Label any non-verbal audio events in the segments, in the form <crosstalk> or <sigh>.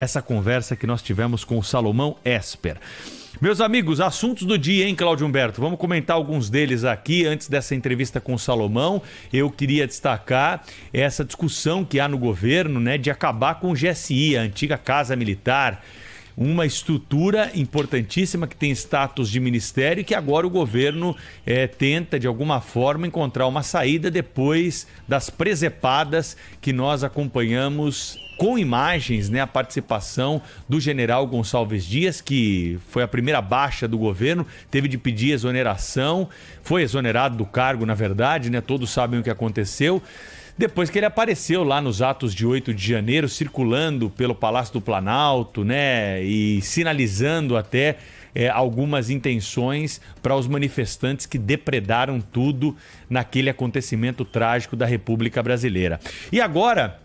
essa conversa que nós tivemos com o Salomão Esper. Meus amigos, assuntos do dia, hein, Cláudio Humberto? Vamos comentar alguns deles aqui antes dessa entrevista com o Salomão. Eu queria destacar essa discussão que há no governo, né, de acabar com o GSI, a antiga Casa Militar uma estrutura importantíssima que tem status de ministério e que agora o governo é, tenta, de alguma forma, encontrar uma saída depois das presepadas que nós acompanhamos com imagens, né, a participação do general Gonçalves Dias, que foi a primeira baixa do governo, teve de pedir exoneração, foi exonerado do cargo, na verdade, né? Todos sabem o que aconteceu. Depois que ele apareceu lá nos atos de 8 de janeiro, circulando pelo Palácio do Planalto, né? E sinalizando até é, algumas intenções para os manifestantes que depredaram tudo naquele acontecimento trágico da República Brasileira. E agora,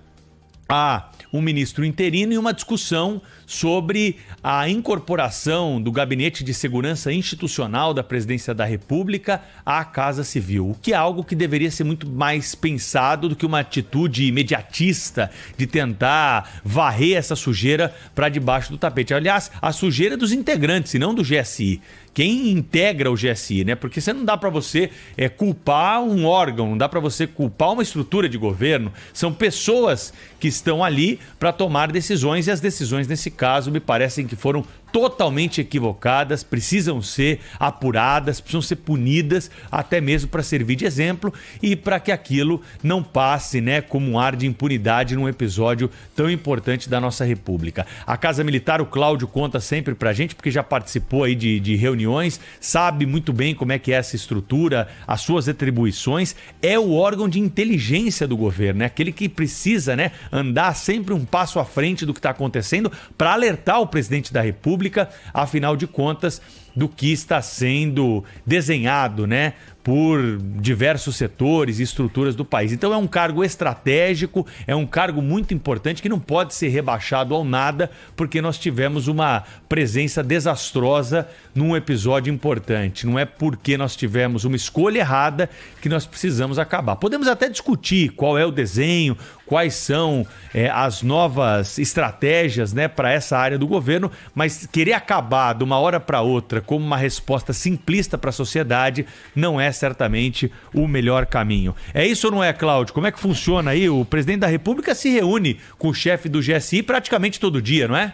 a um ministro interino e uma discussão sobre a incorporação do Gabinete de Segurança Institucional da Presidência da República à Casa Civil, o que é algo que deveria ser muito mais pensado do que uma atitude imediatista de tentar varrer essa sujeira para debaixo do tapete. Aliás, a sujeira dos integrantes e não do GSI quem integra o GSI, né? Porque você não dá para você é, culpar um órgão, não dá para você culpar uma estrutura de governo. São pessoas que estão ali para tomar decisões e as decisões nesse caso me parecem que foram totalmente equivocadas, precisam ser apuradas, precisam ser punidas, até mesmo para servir de exemplo e para que aquilo não passe, né, como um ar de impunidade num episódio tão importante da nossa República. A Casa Militar, o Cláudio conta sempre para a gente, porque já participou aí de, de reuniões reuniões, sabe muito bem como é que é essa estrutura, as suas atribuições, é o órgão de inteligência do governo, é aquele que precisa né, andar sempre um passo à frente do que está acontecendo para alertar o presidente da República, afinal de contas do que está sendo desenhado, né? Por diversos setores e estruturas do país. Então é um cargo estratégico, é um cargo muito importante que não pode ser rebaixado ao nada, porque nós tivemos uma presença desastrosa num episódio importante. Não é porque nós tivemos uma escolha errada que nós precisamos acabar. Podemos até discutir qual é o desenho, quais são é, as novas estratégias né, para essa área do governo, mas querer acabar de uma hora para outra como uma resposta simplista para a sociedade não é certamente o melhor caminho. É isso ou não é, Cláudio? Como é que funciona aí? O presidente da República se reúne com o chefe do GSI praticamente todo dia, não é?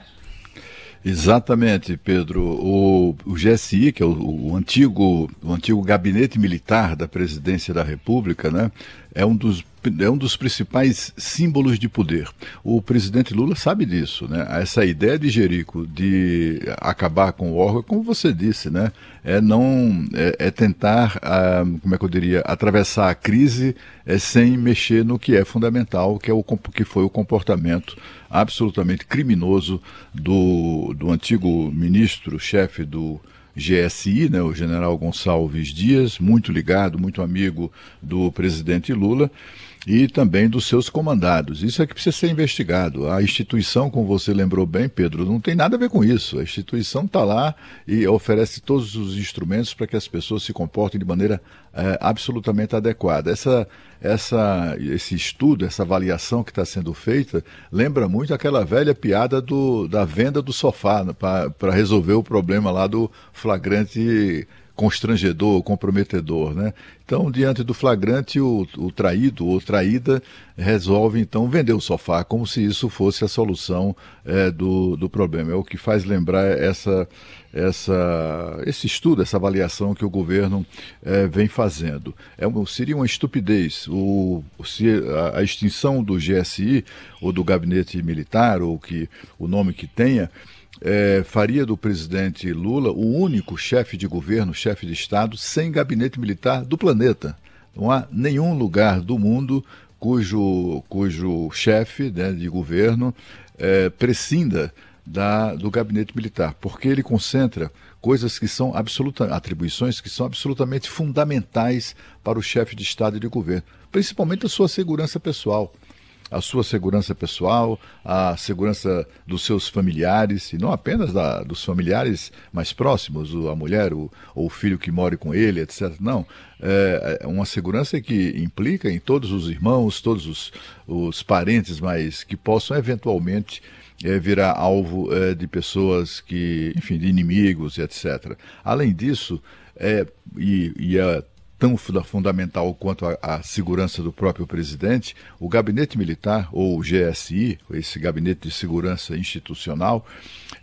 Exatamente, Pedro. O, o GSI, que é o, o, antigo, o antigo gabinete militar da presidência da República, né, é um dos é um dos principais símbolos de poder. O presidente Lula sabe disso, né? Essa ideia de Jerico de acabar com o órgão, como você disse, né? É não é, é tentar, ah, como é que eu diria, atravessar a crise é, sem mexer no que é fundamental, que é o que foi o comportamento absolutamente criminoso do, do antigo ministro, chefe do GSI, né, o general Gonçalves Dias, muito ligado, muito amigo do presidente Lula e também dos seus comandados. Isso é que precisa ser investigado. A instituição, como você lembrou bem, Pedro, não tem nada a ver com isso. A instituição está lá e oferece todos os instrumentos para que as pessoas se comportem de maneira é, absolutamente adequada. Essa, essa, esse estudo, essa avaliação que está sendo feita, lembra muito aquela velha piada do, da venda do sofá né, para resolver o problema lá do flagrante constrangedor, comprometedor, né? Então, diante do flagrante, o, o traído ou traída resolve então vender o sofá, como se isso fosse a solução é, do, do problema. É o que faz lembrar essa, essa, esse estudo, essa avaliação que o governo é, vem fazendo. É, seria uma estupidez o, se a, a, extinção do GSI ou do gabinete militar ou que o nome que tenha é, faria do presidente Lula o único chefe de governo, chefe de Estado, sem gabinete militar do planeta. Não há nenhum lugar do mundo cujo, cujo chefe né, de governo é, prescinda da, do gabinete militar, porque ele concentra coisas que são absolutamente atribuições que são absolutamente fundamentais para o chefe de Estado e de governo, principalmente a sua segurança pessoal a sua segurança pessoal, a segurança dos seus familiares, e não apenas da, dos familiares mais próximos, a mulher o, ou o filho que mora com ele, etc. Não. É, é uma segurança que implica em todos os irmãos, todos os, os parentes, mas que possam eventualmente é, virar alvo é, de pessoas que, enfim, de inimigos, etc. Além disso, é, e, e é tão fundamental quanto a, a, segurança do próprio presidente, o gabinete militar, ou o GSI, esse gabinete de segurança institucional,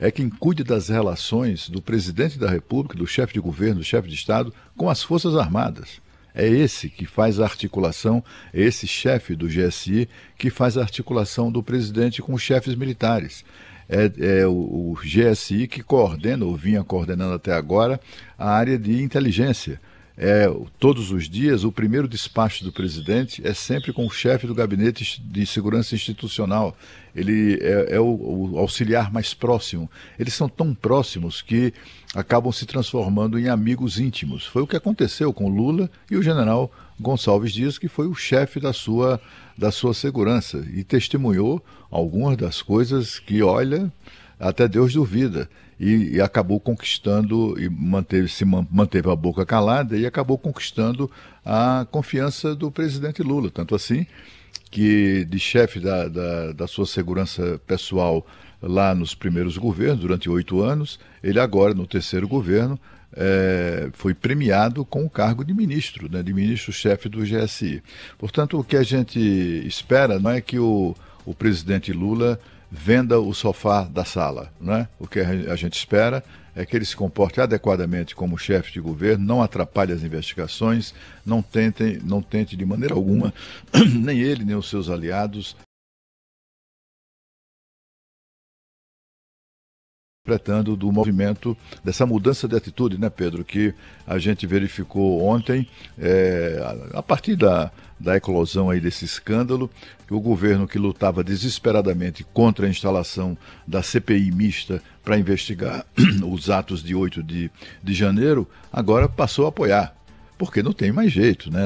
é quem cuide das relações do presidente da República, do chefe de governo, do chefe de Estado, com as Forças Armadas. É esse que faz a articulação, é esse chefe do GSI que faz a articulação do presidente com os chefes militares. É, é, o, o GSI que coordena, ou vinha coordenando até agora, a área de inteligência é, todos os dias, o primeiro despacho do presidente é sempre com o chefe do gabinete de segurança institucional. Ele é, é o, o, auxiliar mais próximo. Eles são tão próximos que acabam se transformando em amigos íntimos. Foi o que aconteceu com Lula e o general Gonçalves Dias, que foi o chefe da sua, da sua segurança e testemunhou algumas das coisas que, olha até Deus duvida. E, e acabou conquistando, e manteve, se manteve a boca calada, e acabou conquistando a confiança do presidente Lula. Tanto assim que, de chefe da, da, da sua segurança pessoal lá nos primeiros governos, durante oito anos, ele agora, no terceiro governo, é, foi premiado com o cargo de ministro, né, de ministro-chefe do GSI. Portanto, o que a gente espera não é que o, o presidente Lula venda o sofá da sala. Né? O que a gente espera é que ele se comporte adequadamente como chefe de governo, não atrapalhe as investigações, não tente, não tente de maneira alguma, <clears throat> nem ele, nem os seus aliados, interpretando do movimento, dessa mudança de atitude, né, Pedro, que a gente verificou ontem, é, a partir da, da eclosão aí desse escândalo, que o governo que lutava desesperadamente contra a instalação da CPI mista para investigar <clears throat> os atos de 8 de, de janeiro, agora passou a apoiar porque não tem mais jeito, né?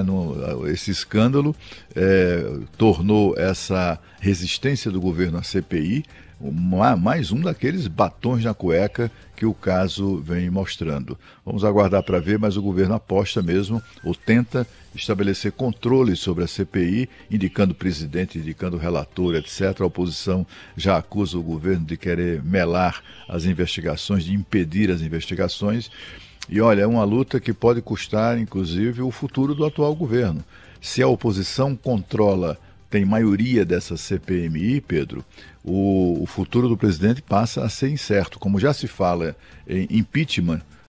esse escândalo é, tornou essa resistência do governo à CPI mais um daqueles batons na cueca que o caso vem mostrando. Vamos aguardar para ver, mas o governo aposta mesmo, ou tenta estabelecer controle sobre a CPI, indicando presidente, indicando relator, etc. A oposição já acusa o governo de querer melar as investigações, de impedir as investigações. E olha, é uma luta que pode custar, inclusive, o futuro do atual governo. Se a oposição controla tem maioria dessa CPMI, Pedro, o, o futuro do presidente passa a ser incerto. Como já se fala em impeachment,